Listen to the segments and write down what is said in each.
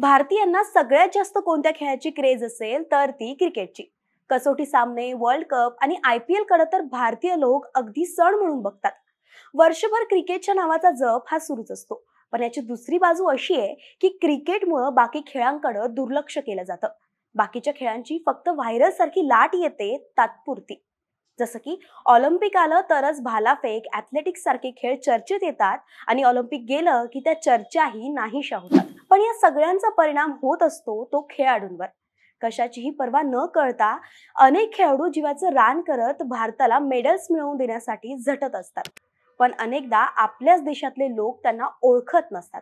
भारतीयांना सगळ्यात जास्त कोणत्या खेळाची क्रेज असेल तर ती क्रिकेटची कसोटी सामने वर्ल्ड कप आणि आय पी तर भारतीय लोक अगदी सण म्हणून बघतात वर्षभर क्रिकेटच्या नावाचा जप हा सुरूच असतो पण याची दुसरी बाजू अशी आहे की क्रिकेटमुळं बाकी खेळांकडे दुर्लक्ष केलं जातं बाकीच्या खेळांची फक्त व्हायरस सारखी लाट येते तात्पुरती जसं की ऑलिम्पिक आलं तरच भालाफेक ॲथलेटिक्स सारखे खेळ चर्चेत येतात आणि ऑलिम्पिक गेलं की त्या चर्चाही नाहीशा होतात पण या सगळ्यांचा परिणाम होत असतो तो खेळाडूंवर कशाचीही पर्वा न करता अनेक खेळाडू जीवाचं रान करत भारताला मेडल्स मिळवून देण्यासाठी झटत असतात पण अनेकदा आपल्याच देशातले लोक त्यांना ओळखत नसतात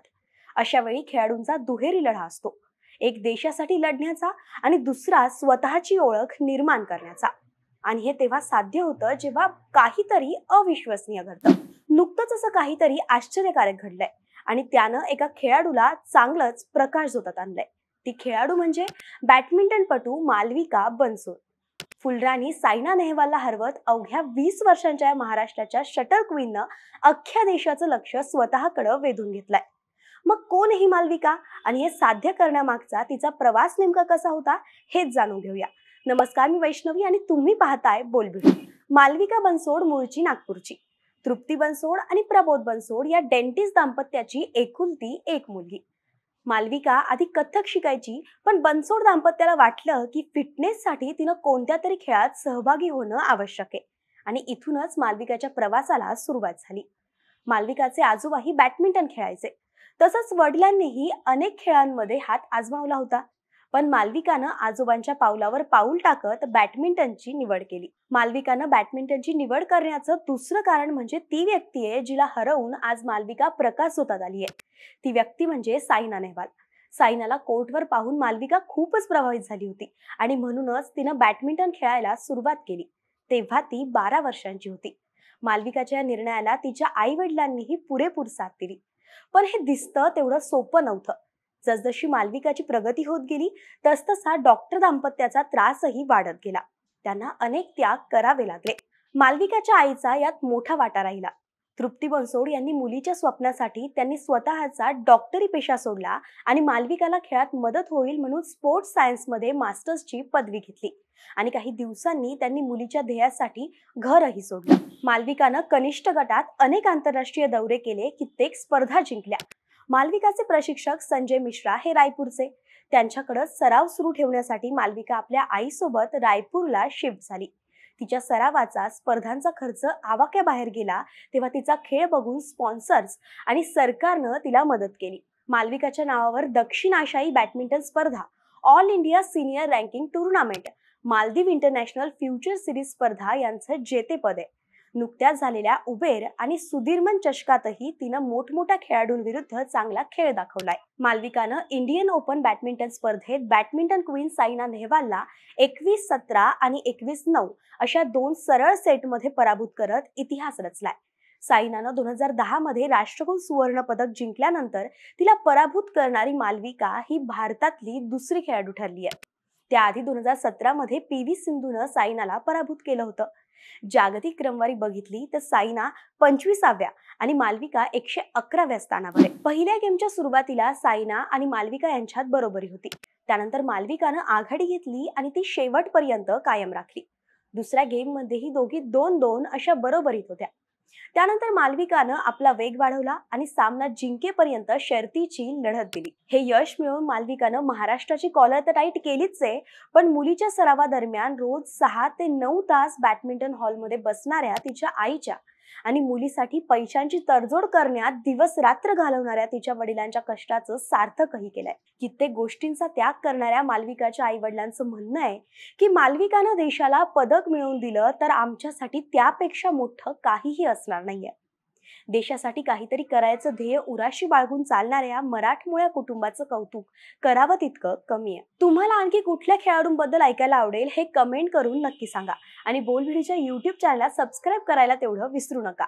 अशा वेळी खेळाडूंचा दुहेरी लढा असतो एक देशासाठी लढण्याचा आणि दुसरा स्वतःची ओळख निर्माण करण्याचा आणि हे तेव्हा साध्य होतं जेव्हा काहीतरी अविश्वसनीय घडतं नुकतंच असं काहीतरी आश्चर्यकारक घडलंय आणि त्यानं एका खेळाडूला चांगलंच प्रकाशझोतात आणलंय ती खेळाडू म्हणजे बॅडमिंटनपटू मालविका बनसोड फुलराणी सायना नेहवालला हरवत अवघ्या वीस वर्षांच्या महाराष्ट्राच्या शटल क्वीननं अख्ख्या देशाचं लक्ष स्वतःकडे वेधून घेतलंय मग कोण ही मालविका आणि हे साध्य करण्यामागचा तिचा प्रवास नेमका कसा होता हेच जाणून घेऊया नमस्कार मी वैष्णवी आणि तुम्ही पाहताय बोलबिड मालविका बनसोड मूळची नागपूरची तृप्ती बनसोड आणि प्रबोध बनसोड या डेंटिस्ट दाम्पत्याची एकुलती एक मुलगी मालविका आधी कथ्थक शिकायची पण बनसोड दाम्पत्याला वाटलं की फिटनेससाठी तिनं कोणत्या तरी खेळात सहभागी होणं आवश्यक आहे आणि इथूनच मालविकाच्या प्रवासाला सुरुवात झाली मालविकाचे आजोबाही बॅडमिंटन खेळायचे तसंच वडिलांनीही अनेक खेळांमध्ये हात आजमावला होता पण मालविकानं आजोबांच्या पावलावर पाऊल टाकत बॅडमिंटनची निवड केली मालविकानं बॅडमिंटनची निवड करण्याचं दुसरं कारण म्हणजे ती व्यक्ती आहे जिला हरवून आज मालविका प्रकाश होतात आली आहे ती व्यक्ती म्हणजे सायना नेहवाल सायनाला कोर्टवर पाहून मालविका खूपच प्रभावित झाली होती आणि म्हणूनच तिनं बॅडमिंटन खेळायला सुरुवात केली तेव्हा ती बारा वर्षांची होती मालविकाच्या निर्णयाला तिच्या आई वडिलांनीही पुरेपूर साथ दिली पण हे दिसतं तेवढं सोपं नव्हतं जसजशी मालविकाची प्रगती होत गेली तसतसा डॉक्टर दाम्पत्याचा त्रासही वाढत गेला त्यांना अनेक त्याग करावे लागले मालविकाच्या आईचा यात मोठा वाटा राहिला तृप्ती बनसोड यांनी मुलीच्या स्वप्नासाठी त्यांनी स्वतःचा डॉक्टरी पेशा सोडला आणि मालविकाला खेळात मदत होईल म्हणून स्पोर्ट्स सायन्समध्ये मास्टर्सची पदवी घेतली आणि काही दिवसांनी त्यांनी मुलीच्या ध्येयासाठी घरही सोडलं मालविकानं कनिष्ठ गटात अनेक आंतरराष्ट्रीय दौरे केले कित्येक स्पर्धा जिंकल्या मालविकाचे प्रशिक्षक संजय मिश्रा हे रायपूरचे त्यांच्याकडे सराव सुरू ठेवण्यासाठी मालविका आपल्या आईसोबत रायपूरला शिफ्ट झाली तिच्या सरावाचा स्पर्धांचा खर्च आवाक्याबाहेर गेला तेव्हा तिचा खेळ बघून स्पॉन्सर्स आणि सरकारनं तिला मदत केली मालविकाच्या नावावर दक्षिण आशियाई बॅडमिंटन स्पर्धा all India senior ranking tournament Maldives international future series स्पर्धा यांचं जेतेपद आहे नुकत्याच झालेल्या उबेर आणि सुधीरमन चषकातही तिनं मोठमोठ्या खेळाडूंविरुद्ध चांगला खेळ दाखवलाय मालविकानं इंडियन ओपन बॅडमिंटन स्पर्धेत बॅडमिंटन क्वीन साईना नेहवालला एकवीस सतरा आणि एकवीस नऊ अशा दोन सरळ सेटमध्ये पराभूत करत इतिहास रचलाय साईनानं दोन हजार दहा मध्ये राष्ट्रकुल सुवर्ण पदक जिंकल्यानंतर तिला पराभूत करणारी मालविका ही भारतातली दुसरी खेळाडू ठरली आहे त्याआधी दोन हजार सतरामध्ये पी व्ही सिंधूनं साईनाला पराभूत केलं होतं जागतिक क्रमवारी बघितली तर साईना पंचवीसाव्या आणि मालविका एकशे अकराव्या स्थानावर आहे पहिल्या गेमच्या सुरुवातीला साईना आणि मालविका यांच्यात बरोबरी होती त्यानंतर मालविकानं आघाडी घेतली आणि ती शेवटपर्यंत कायम राखली दुसऱ्या गेममध्येही दोघी दोन दोन अशा बरोबरीत होत्या त्यानंतर मालविकानं आपला वेग वाढवला आणि सामना जिंकेपर्यंत शर्तीची लढत दिली हे यश मिळवून मालविकानं महाराष्ट्राची कॉलर तर टाईट केलीच आहे पण मुलीच्या सरावादरम्यान रोज सहा ते नऊ तास बॅडमिंटन हॉलमध्ये बसणाऱ्या तिच्या आईच्या आणि मुलीसाठी पैशांची तडजोड करण्यात दिवस रात्र घालवणाऱ्या तिच्या वडिलांच्या कष्टाचं सार्थकही केलंय कित्येक गोष्टींचा त्याग करणाऱ्या मालविकाच्या आई वडिलांचं म्हणणं आहे की मालविकानं देशाला पदक मिळवून दिलं तर आमच्यासाठी त्यापेक्षा मोठं काहीही असणार नाहीये देशासाठी काहीतरी करायचं ध्येय उराशी बाळगून चालणाऱ्या मराठमोळ्या कुटुंबाचं कौतुक करावं तितकं कमी आहे तुम्हाला आणखी कुठल्या खेळाडूंबद्दल ऐकायला आवडेल हे कमेंट करून नक्की सांगा आणि बोलभिडीच्या युट्यूब चॅनलला सबस्क्राईब करायला तेवढं विसरू नका